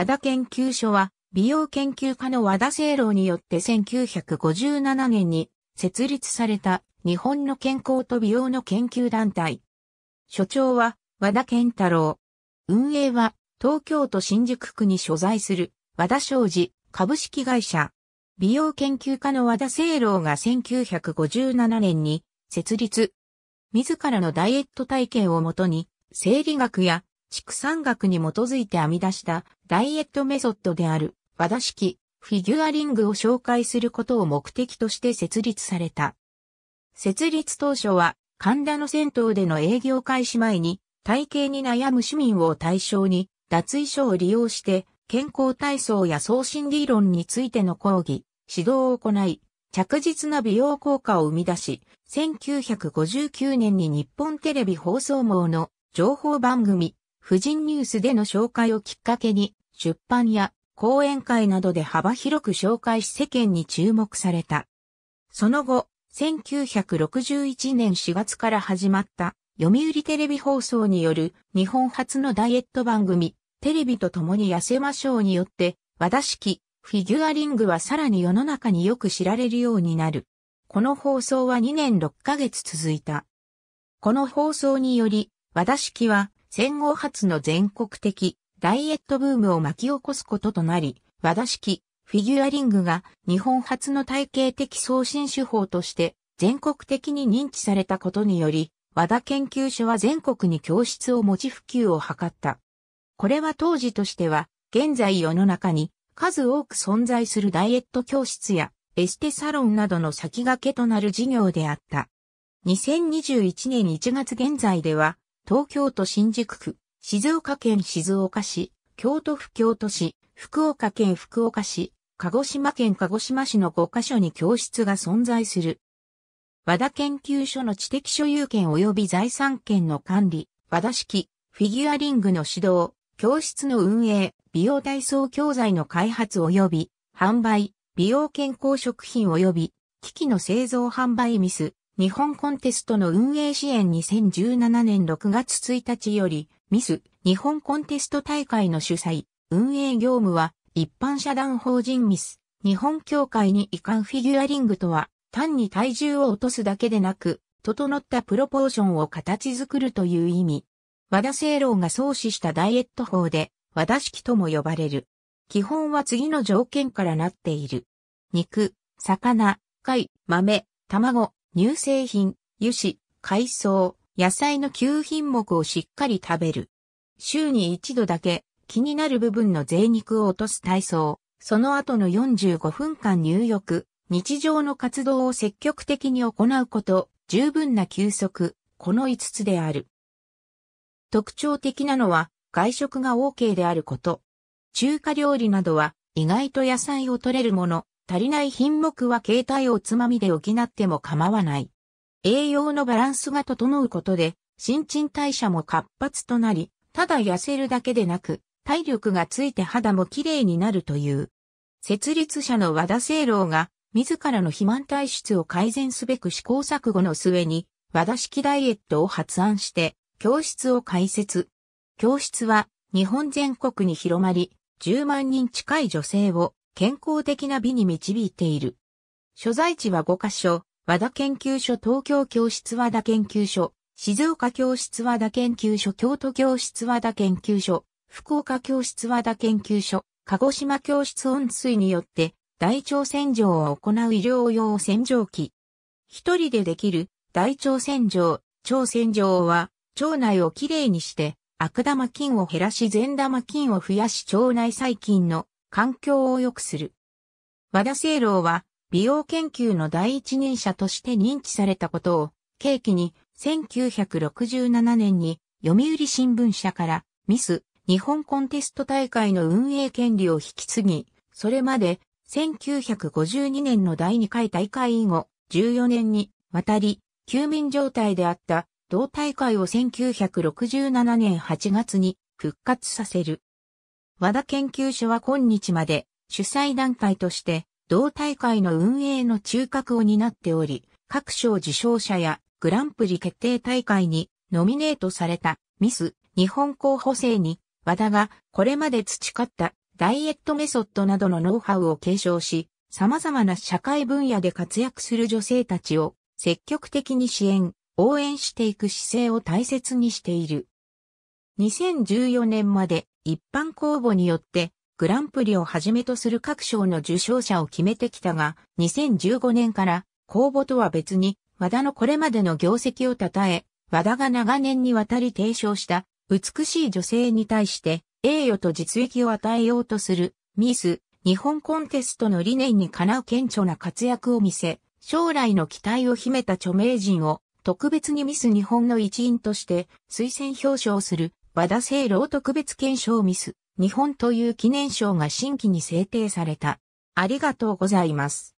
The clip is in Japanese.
和田研究所は、美容研究家の和田清郎によって1957年に設立された日本の健康と美容の研究団体。所長は和田健太郎。運営は東京都新宿区に所在する和田商事株式会社。美容研究家の和田清郎が1957年に設立。自らのダイエット体験をもとに生理学や畜産学に基づいて編み出したダイエットメソッドである和田式フィギュアリングを紹介することを目的として設立された。設立当初は神田の銭湯での営業開始前に体型に悩む市民を対象に脱衣所を利用して健康体操や送信理論についての講義、指導を行い、着実な美容効果を生み出し、1959年に日本テレビ放送網の情報番組、婦人ニュースでの紹介をきっかけに、出版や講演会などで幅広く紹介し世間に注目された。その後、1961年4月から始まった読売テレビ放送による日本初のダイエット番組、テレビと共に痩せましょうによって、和田式、フィギュアリングはさらに世の中によく知られるようになる。この放送は2年6ヶ月続いた。この放送により、和田式は戦後初の全国的ダイエットブームを巻き起こすこととなり、和田式フィギュアリングが日本初の体系的送信手法として全国的に認知されたことにより、和田研究所は全国に教室を持ち普及を図った。これは当時としては、現在世の中に数多く存在するダイエット教室やエステサロンなどの先駆けとなる事業であった。2021年1月現在では、東京都新宿区、静岡県静岡市、京都府京都市、福岡県福岡市、鹿児島県鹿児島市の5カ所に教室が存在する。和田研究所の知的所有権及び財産権の管理、和田式、フィギュアリングの指導、教室の運営、美容体操教材の開発及び販売、美容健康食品及び機器の製造販売ミス、日本コンテストの運営支援2017年6月1日より、ミス、日本コンテスト大会の主催、運営業務は、一般社団法人ミス、日本協会に移管フィギュアリングとは、単に体重を落とすだけでなく、整ったプロポーションを形作るという意味。和田聖郎が創始したダイエット法で、和田式とも呼ばれる。基本は次の条件からなっている。肉、魚、貝、豆、卵、乳製品、油脂、海藻、野菜の9品目をしっかり食べる。週に一度だけ気になる部分の贅肉を落とす体操。その後の45分間入浴、日常の活動を積極的に行うこと、十分な休息、この5つである。特徴的なのは外食が OK であること。中華料理などは意外と野菜を取れるもの、足りない品目は携帯をつまみで補っても構わない。栄養のバランスが整うことで、新陳代謝も活発となり、ただ痩せるだけでなく、体力がついて肌も綺麗になるという。設立者の和田聖郎が、自らの肥満体質を改善すべく試行錯誤の末に、和田式ダイエットを発案して、教室を開設。教室は、日本全国に広まり、10万人近い女性を健康的な美に導いている。所在地は5箇所、和田研究所東京教室和田研究所、静岡教室和田研究所京都教室和田研究所、福岡教室和田研究所、鹿児島教室温水によって大腸洗浄を行う医療用洗浄機。一人でできる大腸洗浄、腸洗浄は腸内をきれいにして悪玉菌を減らし善玉菌を増やし腸内細菌の環境を良くする。和田清郎は美容研究の第一人者として認知されたことを契機に1967年に読売新聞社からミス日本コンテスト大会の運営権利を引き継ぎ、それまで1952年の第2回大会以後14年にわたり休眠状態であった同大会を1967年8月に復活させる。和田研究所は今日まで主催団体として同大会の運営の中核を担っており、各賞受賞者やグランプリ決定大会にノミネートされたミス日本候補生に和田がこれまで培ったダイエットメソッドなどのノウハウを継承し、様々な社会分野で活躍する女性たちを積極的に支援、応援していく姿勢を大切にしている。2014年まで一般公募によって、グランプリをはじめとする各賞の受賞者を決めてきたが、2015年から公募とは別に、和田のこれまでの業績を称え、和田が長年にわたり提唱した美しい女性に対して栄誉と実益を与えようとするミス日本コンテストの理念にかなう顕著な活躍を見せ、将来の期待を秘めた著名人を特別にミス日本の一員として推薦表彰する和田聖老特別検証ミス、日本という記念賞が新規に制定された。ありがとうございます。